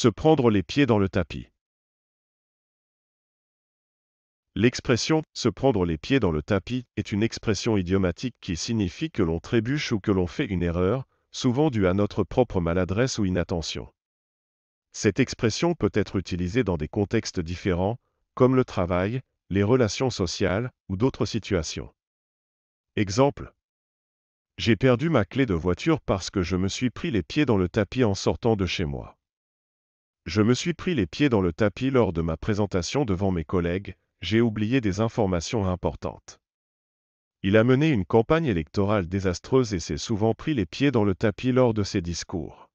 Se prendre les pieds dans le tapis. L'expression se prendre les pieds dans le tapis est une expression idiomatique qui signifie que l'on trébuche ou que l'on fait une erreur, souvent due à notre propre maladresse ou inattention. Cette expression peut être utilisée dans des contextes différents, comme le travail, les relations sociales ou d'autres situations. Exemple. J'ai perdu ma clé de voiture parce que je me suis pris les pieds dans le tapis en sortant de chez moi. Je me suis pris les pieds dans le tapis lors de ma présentation devant mes collègues, j'ai oublié des informations importantes. Il a mené une campagne électorale désastreuse et s'est souvent pris les pieds dans le tapis lors de ses discours.